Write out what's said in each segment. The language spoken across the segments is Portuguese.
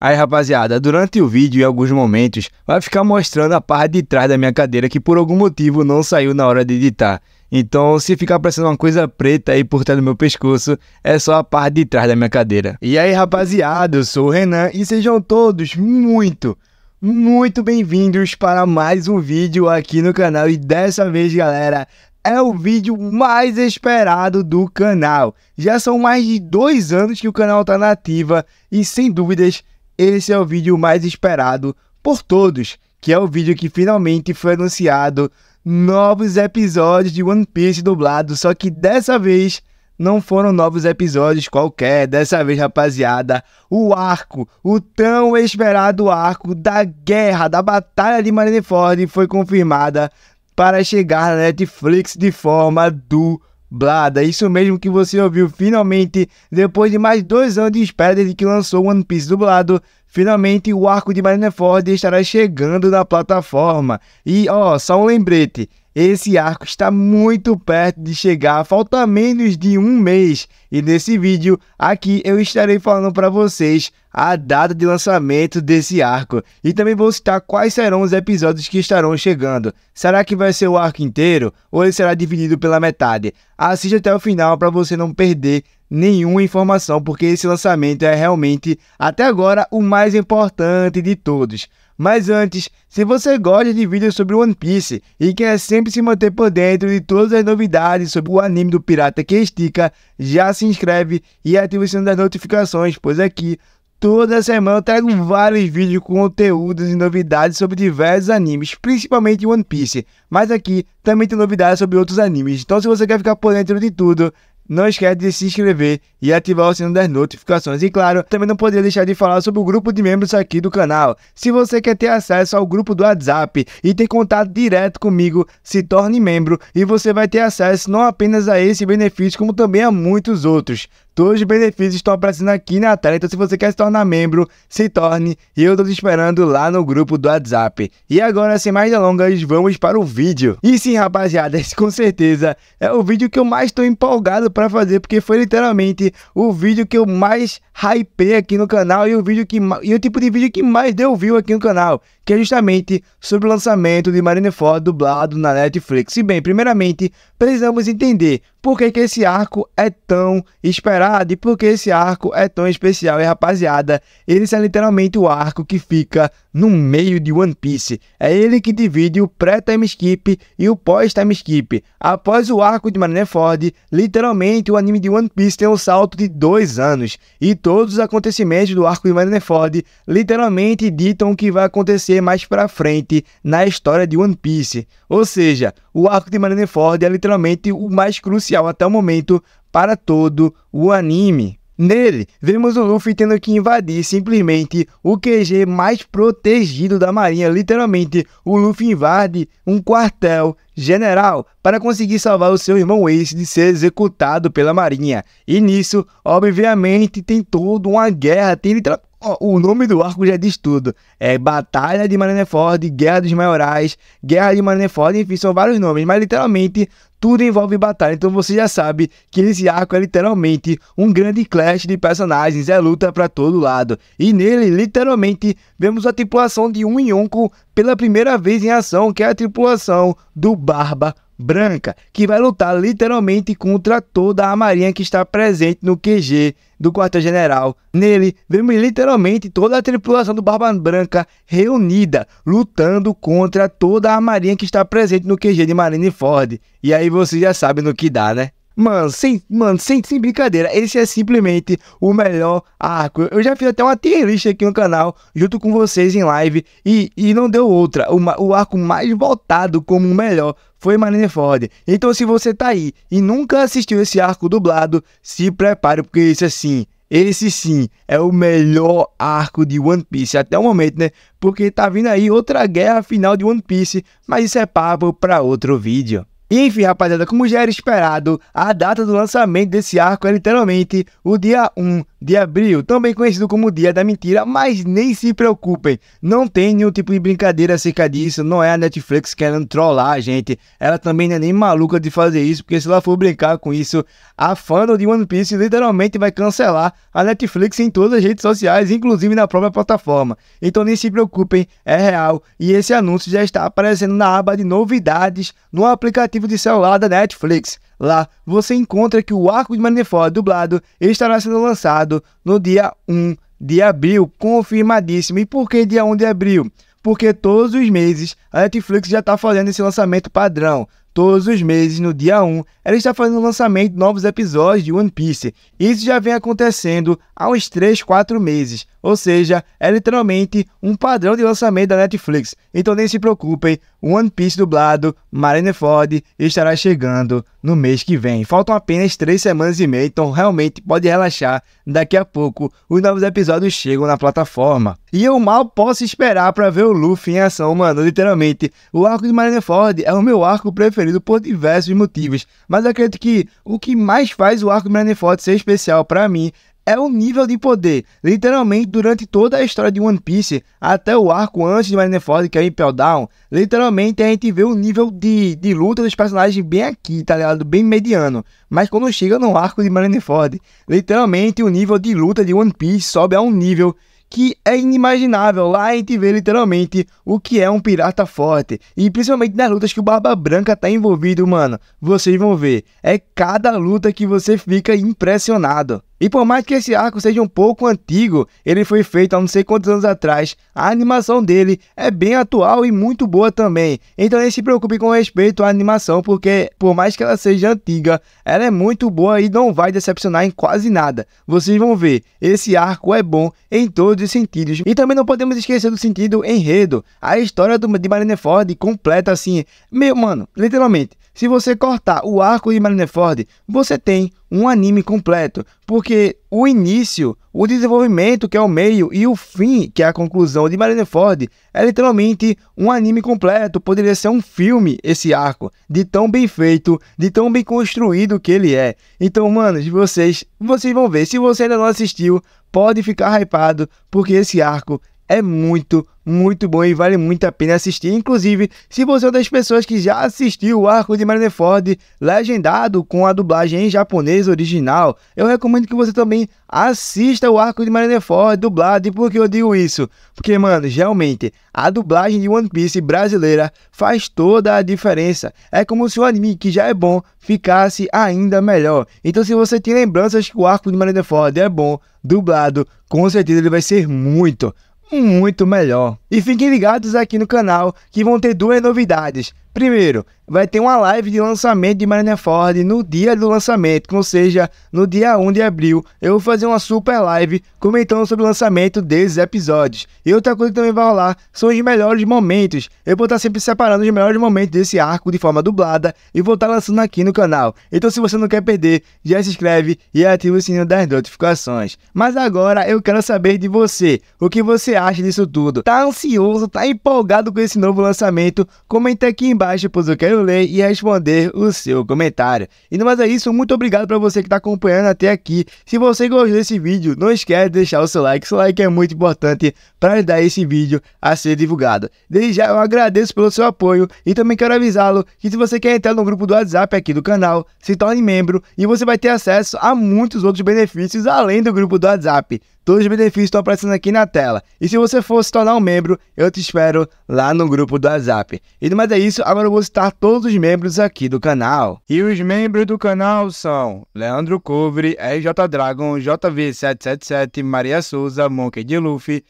Aí rapaziada, durante o vídeo em alguns momentos vai ficar mostrando a parte de trás da minha cadeira que por algum motivo não saiu na hora de editar. Então se ficar parecendo uma coisa preta aí por trás do meu pescoço, é só a parte de trás da minha cadeira. E aí rapaziada, eu sou o Renan e sejam todos muito, muito bem-vindos para mais um vídeo aqui no canal. E dessa vez galera, é o vídeo mais esperado do canal. Já são mais de dois anos que o canal está ativa e sem dúvidas esse é o vídeo mais esperado por todos, que é o vídeo que finalmente foi anunciado novos episódios de One Piece dublado, só que dessa vez não foram novos episódios qualquer, dessa vez, rapaziada, o arco, o tão esperado arco da guerra, da batalha de Marineford foi confirmada para chegar na Netflix de forma do Blada, Isso mesmo que você ouviu, finalmente, depois de mais dois anos de espera desde que lançou One Piece dublado, finalmente o arco de Marineford estará chegando na plataforma. E ó, só um lembrete. Esse arco está muito perto de chegar, falta menos de um mês. E nesse vídeo aqui eu estarei falando para vocês a data de lançamento desse arco. E também vou citar quais serão os episódios que estarão chegando. Será que vai ser o arco inteiro ou ele será dividido pela metade? Assista até o final para você não perder nenhuma informação, porque esse lançamento é realmente, até agora, o mais importante de todos. Mas antes, se você gosta de vídeos sobre One Piece e quer sempre se manter por dentro de todas as novidades sobre o anime do Pirata que Estica, já se inscreve e ativa o sino das notificações, pois aqui toda semana eu trago vários vídeos com conteúdos e novidades sobre diversos animes, principalmente One Piece. Mas aqui também tem novidades sobre outros animes, então se você quer ficar por dentro de tudo, não esquece de se inscrever e ativar o sino das notificações. E claro, também não poderia deixar de falar sobre o grupo de membros aqui do canal. Se você quer ter acesso ao grupo do WhatsApp e ter contato direto comigo, se torne membro e você vai ter acesso não apenas a esse benefício, como também a muitos outros. Todos os benefícios estão aparecendo aqui na tela, então se você quer se tornar membro, se torne. E eu tô te esperando lá no grupo do WhatsApp. E agora, sem mais delongas, vamos para o vídeo. E sim, rapaziada, esse com certeza é o vídeo que eu mais tô empolgado para fazer, porque foi literalmente o vídeo que eu mais hypei aqui no canal e o vídeo que e o tipo de vídeo que mais deu view aqui no canal, que é justamente sobre o lançamento de Marineford dublado na Netflix. E bem, primeiramente, precisamos entender por que, que esse arco é tão esperado porque esse arco é tão especial e rapaziada, ele é literalmente o arco que fica no meio de One Piece. É ele que divide o pré-time skip e o pós-time skip. Após o arco de Marineford, literalmente o anime de One Piece tem um salto de dois anos e todos os acontecimentos do arco de Marineford literalmente ditam o que vai acontecer mais pra frente na história de One Piece. Ou seja, o arco de Marineford é literalmente o mais crucial até o momento para todo o anime. Nele, vemos o Luffy tendo que invadir simplesmente o QG mais protegido da marinha. Literalmente, o Luffy invade um quartel general para conseguir salvar o seu irmão Ace de ser executado pela marinha. E nisso, obviamente, tem toda uma guerra, tem literalmente o nome do arco já diz tudo. É Batalha de Marineford, Guerra dos Maiorais, Guerra de Marineford, enfim, são vários nomes, mas literalmente tudo envolve batalha. Então você já sabe que esse arco é literalmente um grande clash de personagens, é luta para todo lado. E nele, literalmente, vemos a tripulação de um Yonko pela primeira vez em ação, que é a tripulação do Barba branca, que vai lutar literalmente contra toda a marinha que está presente no QG do quartel-general. Nele, vemos literalmente toda a tripulação do Barba Branca reunida, lutando contra toda a marinha que está presente no QG de Marineford. E aí você já sabe no que dá, né? Mano, sem, mano sem, sem brincadeira, esse é simplesmente o melhor arco. Eu já fiz até uma tier list aqui no canal, junto com vocês em live, e, e não deu outra. O, o arco mais votado como o melhor foi Marineford. Então, se você tá aí e nunca assistiu esse arco dublado, se prepare, porque esse assim. Esse sim é o melhor arco de One Piece até o momento, né? Porque tá vindo aí outra guerra final de One Piece, mas isso é papo para outro vídeo. Enfim, rapaziada, como já era esperado, a data do lançamento desse arco é literalmente o dia 1 de abril, também conhecido como Dia da Mentira, mas nem se preocupem, não tem nenhum tipo de brincadeira acerca disso, não é a Netflix querendo trollar a gente, ela também não é nem maluca de fazer isso, porque se ela for brincar com isso, a fandom de One Piece literalmente vai cancelar a Netflix em todas as redes sociais, inclusive na própria plataforma. Então nem se preocupem, é real, e esse anúncio já está aparecendo na aba de novidades no aplicativo aplicativo de celular da Netflix. Lá você encontra que o Arco de Manifold dublado estará sendo lançado no dia 1 de abril, confirmadíssimo. E por que dia 1 de abril? Porque todos os meses a Netflix já está fazendo esse lançamento padrão. Todos os meses, no dia 1, ela está fazendo o lançamento de novos episódios de One Piece. Isso já vem acontecendo há uns 3, 4 meses. Ou seja, é literalmente um padrão de lançamento da Netflix. Então nem se preocupem, One Piece dublado, Marineford, estará chegando no mês que vem. Faltam apenas três semanas e meia, então realmente pode relaxar. Daqui a pouco os novos episódios chegam na plataforma. E eu mal posso esperar para ver o Luffy em ação, mano. Literalmente, o arco de Marineford é o meu arco preferido por diversos motivos. Mas acredito que o que mais faz o arco de Marineford ser especial para mim é o nível de poder. Literalmente, durante toda a história de One Piece, até o arco antes de Marineford, que é o Impel Down, literalmente a gente vê o nível de, de luta dos personagens bem aqui, tá ligado? Bem mediano. Mas quando chega no arco de Marineford, literalmente o nível de luta de One Piece sobe a um nível que é inimaginável. Lá a gente vê literalmente o que é um pirata forte. E principalmente nas lutas que o Barba Branca tá envolvido, mano. Vocês vão ver. É cada luta que você fica impressionado. E por mais que esse arco seja um pouco antigo, ele foi feito há não sei quantos anos atrás, a animação dele é bem atual e muito boa também. Então nem se preocupe com respeito à animação, porque por mais que ela seja antiga, ela é muito boa e não vai decepcionar em quase nada. Vocês vão ver, esse arco é bom em todos os sentidos. E também não podemos esquecer do sentido enredo. A história de Marineford completa assim, meu mano, literalmente, se você cortar o arco de Marineford, você tem um anime completo, porque o início, o desenvolvimento, que é o meio, e o fim, que é a conclusão de Marineford, é literalmente um anime completo. Poderia ser um filme esse arco, de tão bem feito, de tão bem construído que ele é. Então, manos, vocês, vocês vão ver. Se você ainda não assistiu, pode ficar hypado, porque esse arco é muito, muito bom e vale muito a pena assistir. Inclusive, se você é uma das pessoas que já assistiu o arco de Marineford legendado com a dublagem em japonês original, eu recomendo que você também assista o arco de Marineford dublado. E por que eu digo isso? Porque, mano, realmente, a dublagem de One Piece brasileira faz toda a diferença. É como se o anime, que já é bom, ficasse ainda melhor. Então, se você tem lembranças que o arco de Marineford é bom, dublado, com certeza ele vai ser muito, muito melhor. E fiquem ligados aqui no canal que vão ter duas novidades. Primeiro, vai ter uma live de lançamento de Ford no dia do lançamento, ou seja, no dia 1 de abril. Eu vou fazer uma super live comentando sobre o lançamento desses episódios. E outra coisa que também vai rolar são os melhores momentos. Eu vou estar sempre separando os melhores momentos desse arco de forma dublada e vou estar lançando aqui no canal. Então se você não quer perder, já se inscreve e ativa o sininho das notificações. Mas agora eu quero saber de você, o que você acha disso tudo? Tá ansioso, tá empolgado com esse novo lançamento? Comenta aqui embaixo, pois eu quero eu ler e responder o seu comentário. E não mais é isso, muito obrigado para você que está acompanhando até aqui. Se você gostou desse vídeo, não esquece de deixar o seu like, seu like é muito importante para ajudar esse vídeo a ser divulgado. Desde já eu agradeço pelo seu apoio e também quero avisá-lo que se você quer entrar no grupo do WhatsApp aqui do canal, se torne membro e você vai ter acesso a muitos outros benefícios além do grupo do WhatsApp. Todos os benefícios estão aparecendo aqui na tela. E se você for se tornar um membro, eu te espero lá no grupo do WhatsApp. E mais é isso, agora eu vou citar todos os membros aqui do canal. E os membros do canal são Leandro Cobre, RJ Dragon, JV777, Maria Souza, Monkey de Luffy,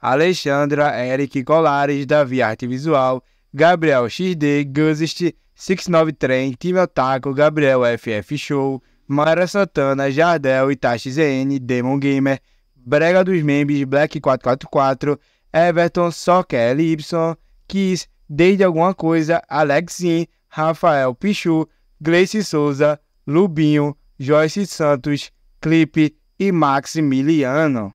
Alexandra, Eric Colares, Davi Arte Visual, Gabriel XD, Guzist, 69 Trem, Time Otaku, Gabriel FF Show, Mara Santana, Jardel, Itachi ZN, Demon Gamer, Brega dos Membros, Black444, Everton, Só KLY, Kiss, Desde Alguma Coisa, Alexin, Rafael Pichu, Gleice Souza, Lubinho, Joyce Santos, Clipe e Maximiliano.